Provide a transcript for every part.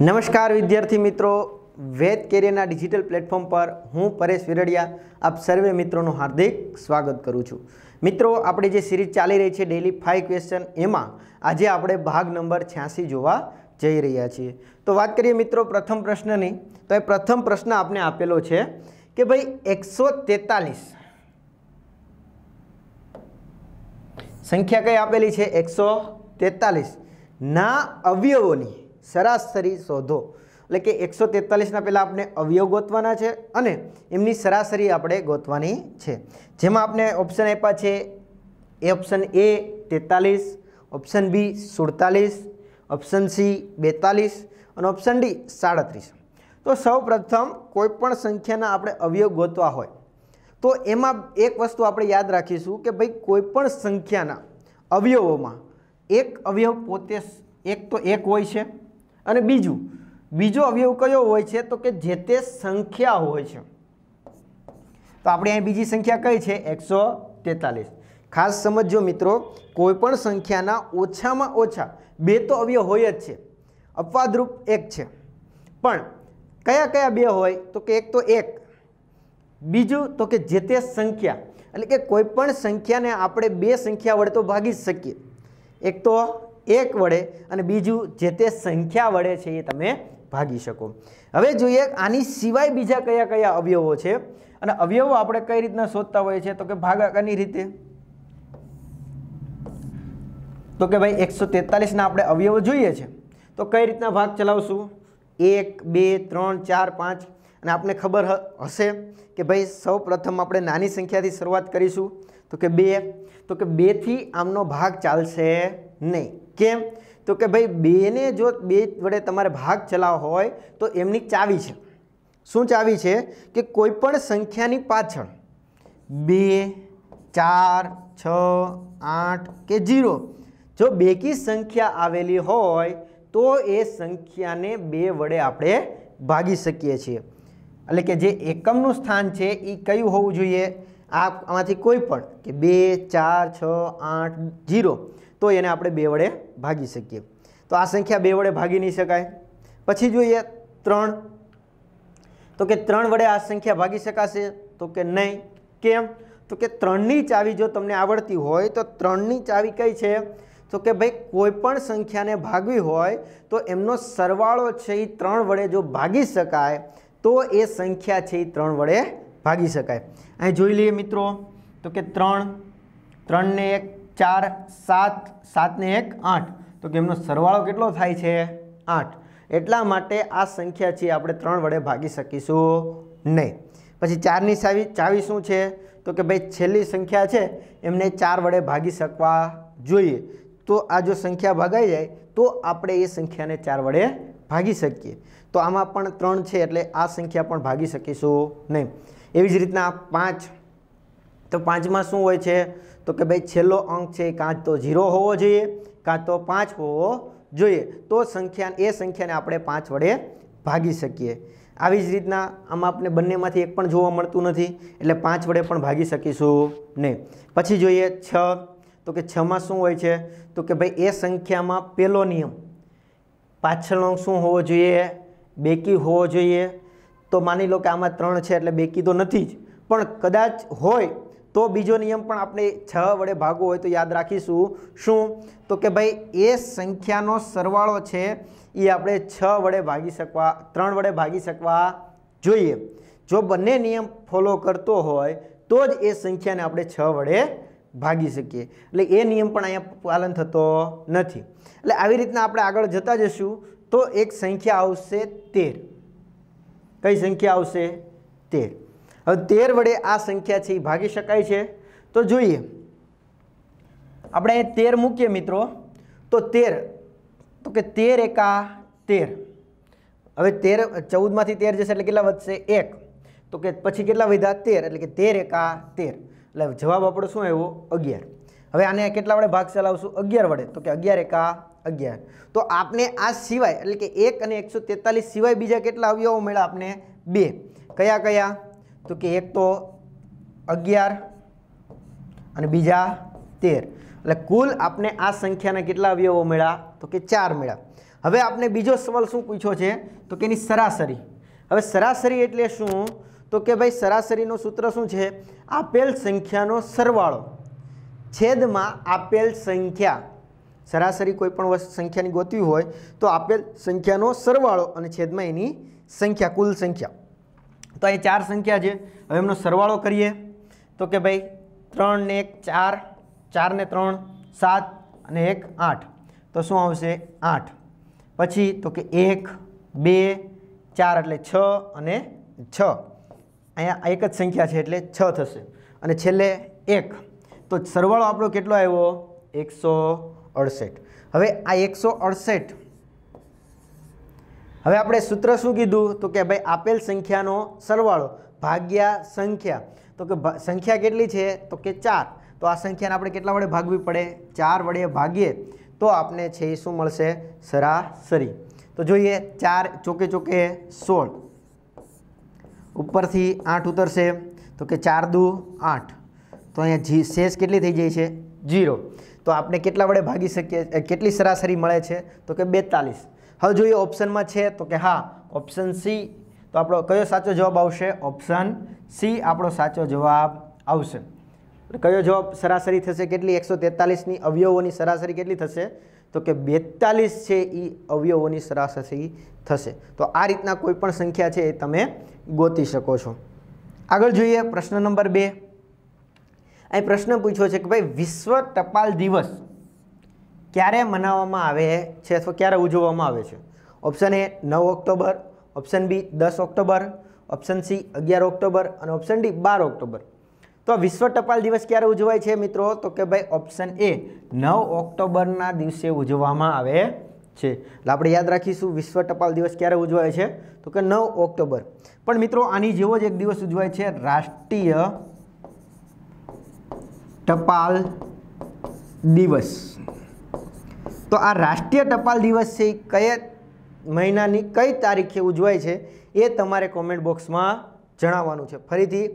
નમસ્કાર વિદ્યાર્થી મિત્રો વેદ કેરિયરના ડિજિટલ પ્લેટફોર્મ પર હું પરેશ વિરડિયા આપ સર્વે મિત્રોનું હાર્દિક સ્વાગત કરું છું મિત્રો આપણે જે સિરીઝ ચાલી રહી છે ડેલી ફાઇવ ક્વેશ્ચન એમાં આજે આપણે ભાગ નંબર છ્યાસી જોવા જઈ રહ્યા છીએ તો વાત કરીએ મિત્રો પ્રથમ પ્રશ્નની તો એ પ્રથમ પ્રશ્ન આપને આપેલો છે કે ભાઈ એકસો તેતાલીસ સંખ્યા કઈ આપેલી છે એકસો તેતાલીસ ના અવયવોની સરાસરી શોધો એટલે કે એકસો તેતાલીસના પહેલાં આપણે અવયવ ગોતવાના છે અને એમની સરાસરી આપણે ગોતવાની છે જેમાં આપણે ઓપ્શન આપ્યા છે એ ઓપ્શન એ તેતાલીસ ઓપ્શન બી સુડતાલીસ ઓપ્શન સી બેતાલીસ અને ઓપ્શન ડી સાડત્રીસ તો સૌ પ્રથમ કોઈપણ સંખ્યાના આપણે અવયવ ગોતવા હોય તો એમાં એક વસ્તુ આપણે યાદ રાખીશું કે ભાઈ કોઈપણ સંખ્યાના અવયવોમાં એક અવયવ પોતે એક તો એક હોય છે અને બીજું બીજો અવયવ કયો હોય છે તો કે જે તે સંખ્યા હોય છે તો આપણે અહીં બીજી સંખ્યા કઈ છે એકસો ખાસ સમજો મિત્રો કોઈપણ સંખ્યાના ઓછામાં ઓછા બે તો અવયવ હોય જ છે અપવાદરૂપ એક છે પણ કયા કયા બે હોય તો કે એક તો એક બીજું તો કે જે તે સંખ્યા એટલે કે કોઈપણ સંખ્યાને આપણે બે સંખ્યા વડે તો ભાગી જ શકીએ એક તો એક વડે અને બીજું જે તે સંખ્યા વડે છે એ તમે ભાગી શકો હવે જોઈએ આની સિવાય બીજા કયા કયા અવયવો છે અને અવયવો આપણે કઈ રીતના શોધતા હોઈએ છીએ તો કે ભાગાકારની રીતે તો કે ભાઈ એકસો તેતાલીસના આપણે અવયવો જોઈએ છે તો કઈ રીતના ભાગ ચલાવશું એક બે ત્રણ ચાર પાંચ અને આપને ખબર હશે કે ભાઈ સૌ આપણે નાની સંખ્યાથી શરૂઆત કરીશું તો કે બે તો કે બેથી આમનો ભાગ ચાલશે નહીં કેમ તો કે ભાઈ બેને જો બે વડે તમારે ભાગ ચલાવવો હોય તો એમની ચાવી છે શું ચાવી છે કે કોઈપણ સંખ્યાની પાછળ બે ચાર છ આઠ કે જીરો જો બેકી સંખ્યા આવેલી હોય તો એ સંખ્યાને બે વડે આપણે ભાગી શકીએ છીએ એટલે કે જે એકમનું સ્થાન છે એ કયું હોવું જોઈએ આ આમાંથી કોઈ પણ કે બે ચાર છ આઠ જીરો તો એને આપણે બે વડે ભાગી શકીએ તો આ સંખ્યા બે વડે ભાગી નહીં શકાય પછી જોઈએ ત્રણ તો કે ત્રણ વડે આ સંખ્યા ભાગી શકાશે તો કે નહીં કેમ તો કે ત્રણની ચાવી જો તમને આવડતી હોય તો ત્રણની ચાવી કઈ છે તો કે ભાઈ કોઈપણ સંખ્યાને ભાગવી હોય તો એમનો સરવાળો છે એ ત્રણ વડે જો ભાગી શકાય તો એ સંખ્યા છે એ ત્રણ વડે ભાગી શકાય અહીં જોઈ લઈએ મિત્રો તો કે ત્રણ ત્રણને એક ચાર સાત સાતને એક આઠ તો કે એમનો સરવાળો કેટલો થાય છે આઠ એટલા માટે આ સંખ્યા છે આપણે ત્રણ વડે ભાગી શકીશું નહીં પછી ચારની ચાવી ચાવી શું છે તો કે ભાઈ છેલ્લી સંખ્યા છે એમને ચાર વડે ભાગી શકવા જોઈએ તો આ જો સંખ્યા ભાગાઈ જાય તો આપણે એ સંખ્યાને ચાર વડે ભાગી શકીએ તો આમાં પણ ત્રણ છે એટલે આ સંખ્યા પણ ભાગી શકીશું નહીં એવી જ રીતના પાંચ તો પાંચમાં શું હોય છે તો કે ભાઈ છેલ્લો અંક છે કાં તો ઝીરો હોવો જોઈએ કાં તો પાંચ હોવો જોઈએ તો સંખ્યા એ સંખ્યાને આપણે પાંચ વડે ભાગી શકીએ આવી જ રીતના આમાં આપણે બંનેમાંથી એક પણ જોવા મળતું નથી એટલે પાંચ વડે પણ ભાગી શકીશું નહીં પછી જોઈએ છ તો કે છમાં શું હોય છે તો કે ભાઈ એ સંખ્યામાં પહેલો નિયમ પાછળનો શું હોવો જોઈએ બેકી હોવો જોઈએ તો માની લો કે આમાં ત્રણ છે એટલે બેકી તો નથી જ પણ કદાચ હોય તો બીજો નિયમ પણ આપણે છ વડે ભાગવો હોય તો યાદ રાખીશું શું તો કે ભાઈ એ સંખ્યાનો સરવાળો છે એ આપણે છ વડે ભાગી શકવા ત્રણ વડે ભાગી શકવા જોઈએ જો બંને નિયમ ફોલો કરતો હોય તો જ એ સંખ્યાને આપણે છ વડે ભાગી શકીએ એટલે એ નિયમ પણ અહીંયા પાલન થતો નથી એટલે આવી રીતના આપણે આગળ જતા જશું તો એક સંખ્યા આવશે તેર કઈ સંખ્યા આવશે તેર હવે તેર વડે આ સંખ્યા છે એ ભાગી શકાય છે તો જોઈએ આપણે અહીં તેર મૂકીએ મિત્રો તો તેર તો કે તેર એકા તેર હવે તેર ચૌદમાંથી તેર જશે એટલે કેટલા વધશે એક તો કે પછી કેટલા વધ્યા તેર એટલે કે તેર એકા તેર એટલે જવાબ આપણો શું આવ્યો અગિયાર હવે આને કેટલા વડે ભાગ ચલાવશું અગિયાર વડે તો કે અગિયાર એકા અગિયાર તો આપને આ સિવાય એટલે કે એક અને એકસો સિવાય બીજા કેટલા અવયવો મળ્યા આપને બે કયા કયા તો કે એક તો અગિયાર અને બીજા તેર એટલે કુલ આપણે આ સંખ્યાના કેટલા અવયવો મળ્યા તો કે ચાર મળ્યા હવે આપણે બીજો સવાલ શું પૂછ્યો છે તો કે એની સરાસરી હવે સરાસરી એટલે શું તો કે ભાઈ સરાસરીનું સૂત્ર શું છે આપેલ સંખ્યાનો સરવાળો છેદમાં આપેલ સંખ્યા સરાસરી કોઈ પણ સંખ્યાની ગોતવી હોય તો આપેલ સંખ્યાનો સરવાળો અને છેદમાં એની સંખ્યા કુલ સંખ્યા તો અહીં ચાર સંખ્યા છે હવે એમનો સરવાળો કરીએ તો કે ભાઈ ત્રણ ને એક ચાર ચાર ને ત્રણ સાત અને એક આઠ તો શું આવશે આઠ પછી તો કે એક બે ચાર એટલે છ અને છ અહીંયા એક જ સંખ્યા છે એટલે છ થશે અને છેલ્લે એક તો સરવાળો આપણો કેટલો આવ્યો એકસો અડસઠ હવે આ એકસો અડસઠ હવે આપણે સૂત્ર શું કીધું તો કે ભાઈ આપેલ સંખ્યાનો સરવાળો ભાગ્યા સંખ્યા તો કે સંખ્યા કેટલી છે તો કે ચાર તો આ સંખ્યાને આપણે કેટલા વડે ભાગવી પડે ચાર વડે ભાગીએ તો આપને છે એ શું મળશે સરાસરી તો જોઈએ ચાર ચોકે ચોકે સોળ ઉપરથી આઠ ઉતરશે તો કે ચાર દુ આઠ તો અહીંયા જી શેષ કેટલી થઈ જાય છે જીરો તો આપણે કેટલા વડે ભાગી શકીએ કેટલી સરાસરી મળે છે તો કે બેતાલીસ હવે જોઈએ ઓપ્શનમાં છે તો કે હા ઓપ્શન સી તો આપણો કયો સાચો જવાબ આવશે ઓપ્શન સી આપણો સાચો જવાબ આવશે કયો જવાબ સરાસરી થશે કેટલી એકસો તેતાલીસની અવયવોની સરાસરી કેટલી થશે તો કે બેતાલીસ છે એ અવયવોની સરાસરી થશે તો આ રીતના કોઈ પણ સંખ્યા છે એ તમે ગોતી શકો છો આગળ જોઈએ પ્રશ્ન નંબર બે અહીં પ્રશ્ન પૂછ્યો છે કે ભાઈ વિશ્વ ટપાલ દિવસ ક્યારે મનાવવામાં આવે છે અથવા ક્યારે ઉજવવામાં આવે છે ઓપ્શન એ નવ ઓક્ટોબર ઓપ્શન બી દસ ઓક્ટોબર ઓપ્શન સી અગિયાર ઓક્ટોબર અને ઓપ્શન ડી બાર ઓક્ટોબર તો વિશ્વ ટપાલ દિવસ ક્યારે ઉજવાય છે મિત્રો તો કે ભાઈ ઓપ્શન એ નવ ઓક્ટોબરના દિવસે ઉજવવામાં આવે છે એટલે આપણે યાદ રાખીશું વિશ્વ ટપાલ દિવસ ક્યારે ઉજવાય છે તો કે નવ ઓક્ટોબર પણ મિત્રો આની જેવો જ એક દિવસ ઉજવાય છે રાષ્ટ્રીય ટપાલ દિવસ તો આ રાષ્ટ્રીય ટપાલ દિવસ છે કયા મહિનાની કઈ તારીખે ઉજવાય છે એ તમારે કોમેન્ટ બોક્સમાં જણાવવાનું છે ફરીથી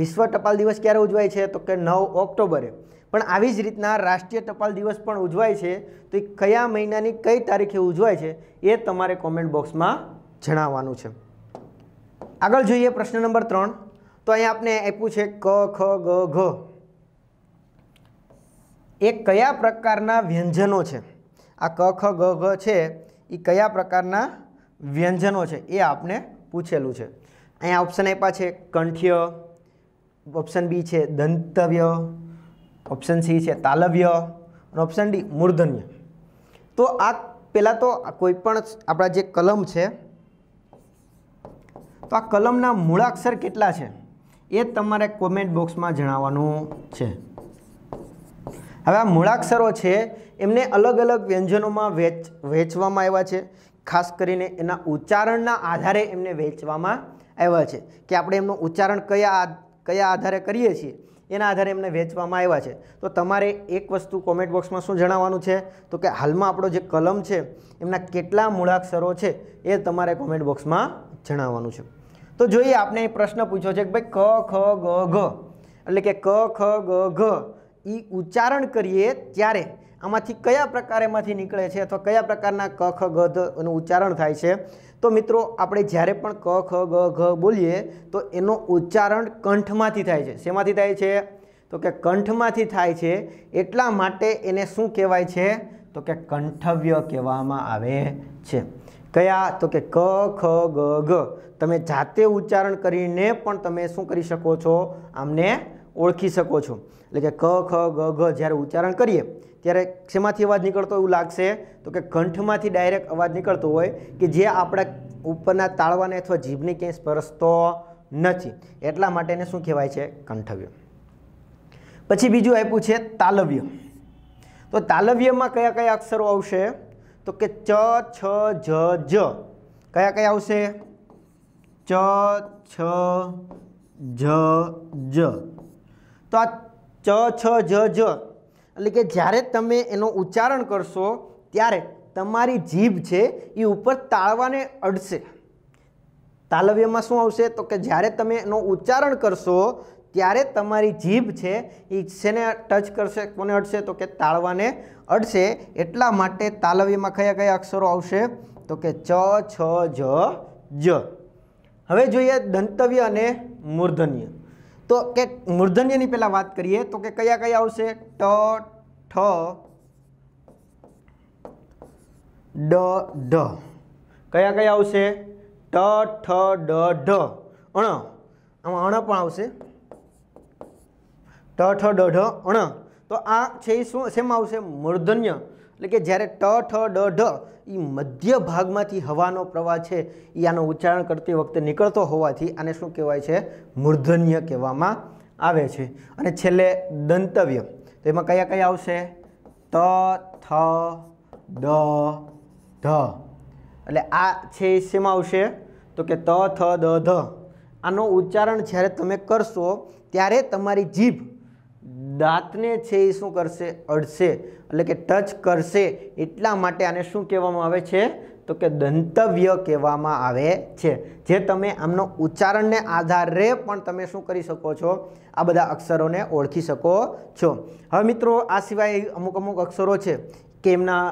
વિશ્વ ટપાલ દિવસ ક્યારે ઉજવાય છે તો કે નવ ઓક્ટોબરે પણ આવી જ રીતના રાષ્ટ્રીય ટપાલ દિવસ પણ ઉજવાય છે તો એ કયા મહિનાની કઈ તારીખે ઉજવાય છે એ તમારે કોમેન્ટ બોક્સમાં જણાવવાનું છે આગળ જોઈએ પ્રશ્ન નંબર ત્રણ તો અહીંયા આપણે આપ્યું છે ક ખ ગ ઘ એ કયા પ્રકારના વ્યંજનો છે આ ક ખ ગ ઘ છે એ કયા પ્રકારના વ્યંજનો છે એ આપણે પૂછેલું છે અહીંયા ઓપ્શન આપ્યા છે કંઠ્ય ઓપ્શન બી છે દંતવ્ય ઓપ્શન સી છે તાલવ્ય અને ઓપ્શન ડી મૂર્ધન્ય તો આ પહેલાં તો કોઈપણ આપણા જે કલમ છે તો આ કલમના મૂળાક્ષર કેટલા છે એ તમારે કોમેન્ટ બોક્સમાં જણાવવાનું છે હવે આ મૂળાક્ષરો છે એમને અલગ અલગ વ્યંજનોમાં વેચ વહેંચવામાં આવ્યા છે ખાસ કરીને એના ઉચ્ચારણના આધારે એમને વેચવામાં આવ્યા છે કે આપણે એમનું ઉચ્ચારણ કયા કયા આધારે કરીએ છીએ એના આધારે એમને વેચવામાં આવ્યા છે તો તમારે એક વસ્તુ કોમેન્ટ બોક્સમાં શું જણાવવાનું છે તો કે હાલમાં આપણો જે કલમ છે એમના કેટલા મૂળાક્ષરો છે એ તમારે કોમેન્ટ બોક્સમાં જણાવવાનું છે તો જોઈએ આપણે પ્રશ્ન પૂછ્યો છે કે ભાઈ ક ખ ગ ઘ એટલે કે ક ખ ગ ઘ એ ઉચ્ચારણ કરીએ ત્યારે આમાંથી કયા પ્રકારેમાંથી નીકળે છે અથવા કયા પ્રકારના ક ખ ગ નું ઉચ્ચારણ થાય છે તો મિત્રો આપણે જ્યારે પણ ક ખ ગ ઘ બોલીએ તો એનો ઉચ્ચારણ કંઠમાંથી થાય છે શેમાંથી થાય છે તો કે કંઠમાંથી થાય છે એટલા માટે એને શું કહેવાય છે તો કે કંઠવ્ય કહેવામાં આવે છે કયા તો કે ક ખ ગ ગ તમે જાતે ઉચ્ચારણ કરીને પણ તમે શું કરી શકો છો આમને ઓળખી શકો છો એટલે કે ક ખ ગ ઘ જ્યારે ઉચ્ચારણ કરીએ ત્યારે શેમાંથી અવાજ નીકળતો એવું લાગશે તો કે કંઠમાંથી ડાયરેક્ટ અવાજ નીકળતો હોય કે જે આપણા ઉપરના તાળવાને અથવા જીભને ક્યાંય સ્પર્શતો નથી એટલા માટેને શું કહેવાય છે કંઠવ્ય પછી બીજું આપ્યું છે તાલવ્ય તો તાલવ્યમાં કયા કયા અક્ષરો આવશે તો કે ચ છ જ જ કયા કયા આવશે ચ છ જ જ તો આ ચ છ જ જ એટલે કે જ્યારે તમે એનો ઉચ્ચારણ કરશો ત્યારે તમારી જીભ છે એ ઉપર તાળવાને અડશે તાલવ્યમાં શું આવશે તો કે જ્યારે તમે એનો ઉચ્ચારણ કરશો ત્યારે તમારી જીભ છે એ શેને ટચ કરશે કોને અડશે તો કે તાળવાને અડશે એટલા માટે તાલવ્યમાં કયા કયા અક્ષરો આવશે તો કે ચ છ જ જ હવે જોઈએ દંતવ્ય અને મૂર્ધન્ય તો કે મૂર્ધન્યની પહેલાં વાત કરીએ તો કે કયા કયા આવશે ટ ઠ ડ ઢ કયા કયા આવશે ટ ઠ ડ ઢ અણ આમાં અણ પણ આવશે ટ ઠ ડ ઢ અણ તો આ છે એ શું શેમાં આવશે મૂર્ધન્ય એટલે કે જ્યારે ટ ઠ ડ ઢ એ મધ્ય ભાગમાંથી હવાનો પ્રવાહ છે એ આનો ઉચ્ચારણ કરતી વખતે નીકળતો હોવાથી આને શું કહેવાય છે મૂર્ધન્ય કહેવામાં આવે છે અને છેલ્લે દંતવ્ય તો એમાં કયા કયા આવશે ત થ ડ ઢ એટલે આ છે એ શેમાં આવશે તો કે ત થ ડ ધ આનો ઉચ્ચારણ જ્યારે તમે કરશો ત્યારે તમારી જીભ દાંતને છે એ શું કરશે અડશે એટલે કે ટચ કરશે એટલા માટે આને શું કહેવામાં આવે છે તો કે દંતવ્ય કહેવામાં આવે છે જે તમે આમનો ઉચ્ચારણને આધારે પણ તમે શું કરી શકો છો આ બધા અક્ષરોને ઓળખી શકો છો હવે મિત્રો આ સિવાય અમુક અમુક અક્ષરો છે કે એમના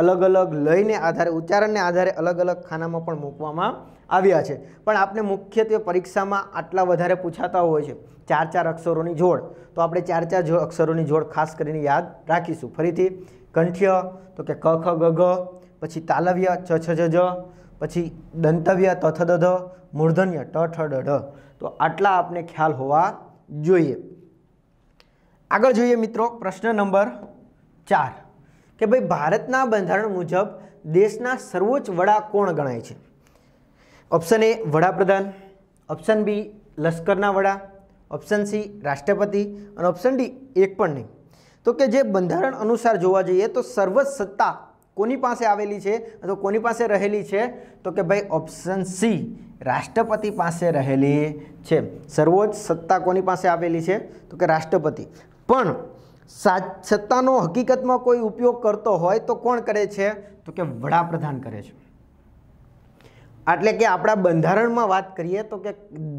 અલગ અલગ લઈને આધારે ઉચ્ચારણને આધારે અલગ અલગ ખાનામાં પણ મૂકવામાં આવ્યા છે પણ આપણે મુખ્યત્વે પરીક્ષામાં આટલા વધારે પૂછાતા હોય છે ચાર ચાર અક્ષરોની જોડ તો આપણે ચાર ચાર અક્ષરોની જોડ ખાસ કરીને યાદ રાખીશું ફરીથી કંઠ્ય તો કે ક ખ ગ ગ પછી તાલવ્ય છ છ જ પછી દંતવ્ય તથ દધ મૂર્ધન્ય ટ ઠ ડઢ તો આટલા આપણે ખ્યાલ હોવા જોઈએ આગળ જોઈએ મિત્રો પ્રશ્ન નંબર ચાર કે ભાઈ ભારતના બંધારણ મુજબ દેશના સર્વોચ્ચ વડા કોણ ગણાય છે ઓપ્શન એ વડાપ્રધાન ઓપ્શન બી લશ્કરના વડા ઓપ્શન સી રાષ્ટ્રપતિ અને ઓપ્શન ડી એક પણ નહીં તો કે જે બંધારણ અનુસાર જોવા જઈએ તો સર્વ સત્તા કોની પાસે આવેલી છે અથવા કોની પાસે રહેલી છે તો કે ભાઈ ઓપ્શન સી રાષ્ટ્રપતિ પાસે રહેલી છે સર્વોચ્ચ સત્તા કોની પાસે આવેલી છે તો કે રાષ્ટ્રપતિ પણ સત્તાનો હકીકતમાં કોઈ ઉપયોગ કરતો હોય તો કોણ કરે છે તો કે વડાપ્રધાન કરે છે એટલે કે આપણા બંધારણમાં વાત કરીએ તો કે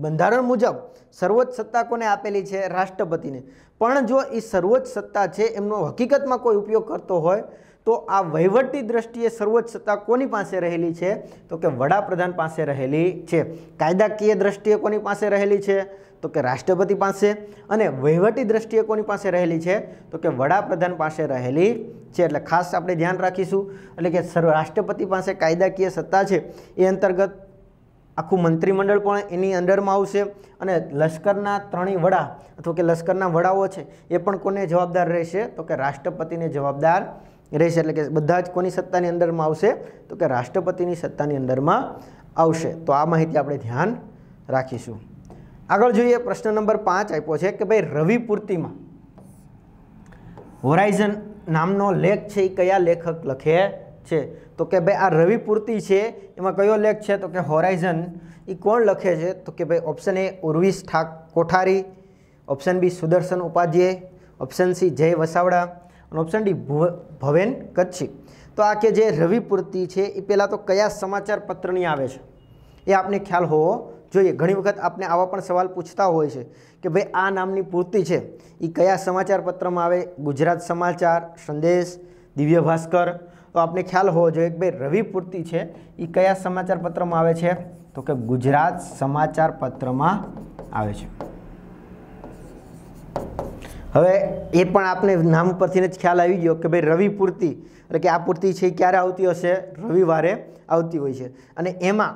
બંધારણ મુજબ સર્વોચ્ચ સત્તા કોને આપેલી છે રાષ્ટ્રપતિને પણ જો એ સર્વોચ્ચ સત્તા છે એમનો હકીકતમાં કોઈ ઉપયોગ કરતો હોય તો આ વહીવટી દ્રષ્ટિએ સર્વોચ્ચ સત્તા કોની પાસે રહેલી છે તો કે વડાપ્રધાન પાસે રહેલી છે કાયદાકીય દ્રષ્ટિએ કોની પાસે રહેલી છે તો કે રાષ્ટ્રપતિ પાસે અને વહીવટી દ્રષ્ટિએ કોની પાસે રહેલી છે તો કે વડાપ્રધાન પાસે રહેલી છે એટલે ખાસ આપણે ધ્યાન રાખીશું એટલે કે સર્વ રાષ્ટ્રપતિ પાસે કાયદાકીય સત્તા છે એ અંતર્ગત આખું મંત્રીમંડળ પણ એની અંડરમાં આવશે અને લશ્કરના ત્રણેય વડા અથવા કે લશ્કરના વડાઓ છે એ પણ કોને જવાબદાર રહેશે તો કે રાષ્ટ્રપતિને જવાબદાર રહેશે એટલે કે બધા જ કોની સત્તાની અંદરમાં આવશે તો કે રાષ્ટ્રપતિની સત્તાની અંદરમાં આવશે તો આ માહિતી આપણે ધ્યાન રાખીશું આગળ જોઈએ પ્રશ્ન નંબર પાંચ આપ્યો છે કે ભાઈ રવિ પૂર્તિમાં હોરાઇઝન નામનો લેખ છે એ કયા લેખક લખે છે તો કે ભાઈ આ રવિ પૂર્તિ છે એમાં કયો લેખ છે તો કે હોરાઇઝન એ કોણ લખે છે તો કે ભાઈ ઓપ્શન એ ઉર્વિશ ઠાક Kothari option B Sudarshan Upadhyay option C Jay Vasavada અને ઓપ્શન ડી ભવેન કચ્છી તો આ કે જે રવિ પૂર્તિ છે એ પહેલાં તો કયા સમાચાર પત્રની આવે છે એ આપને ખ્યાલ હોવો જોઈએ ઘણી વખત આપણે આવા પણ સવાલ પૂછતા હોય છે કે ભાઈ આ નામની પૂર્તિ છે એ કયા સમાચાર પત્રમાં આવે ગુજરાત સમાચાર સંદેશ દિવ્ય ભાસ્કર તો આપને ખ્યાલ હોવો જોઈએ કે ભાઈ રવિ પૂર્તિ છે એ કયા સમાચાર પત્રમાં આવે છે તો કે ગુજરાત સમાચાર પત્રમાં આવે છે હવે એ પણ આપણે નામ પરથી જ ખ્યાલ આવી ગયો કે ભાઈ રવિ પૂર્તિ એટલે કે આ પૂર્તિ છે એ ક્યારે આવતી હશે રવિવારે આવતી હોય છે અને એમાં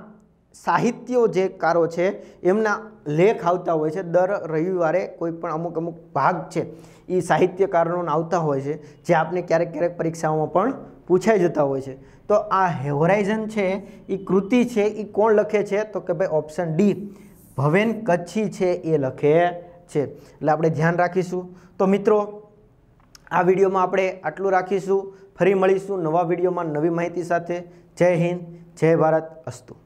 સાહિત્યો જે કારો છે એમના લેખ આવતા હોય છે દર રવિવારે કોઈ પણ અમુક અમુક ભાગ છે એ સાહિત્યકારોના આવતા હોય છે જે આપણે ક્યારેક ક્યારેક પરીક્ષાઓમાં પણ પૂછાઈ જતા હોય છે તો આ હેવરાઇઝન છે એ કૃતિ છે એ કોણ લખે છે તો કે ભાઈ ઓપ્શન ડી ભવેન કચ્છી છે એ લખે છે એટલે આપણે ધ્યાન રાખીશું તો મિત્રો આ વિડીયોમાં આપણે આટલું રાખીશું ફરી મળીશું નવા વિડીયોમાં નવી માહિતી સાથે જય હિન્દ જય ભારત અસ્તુ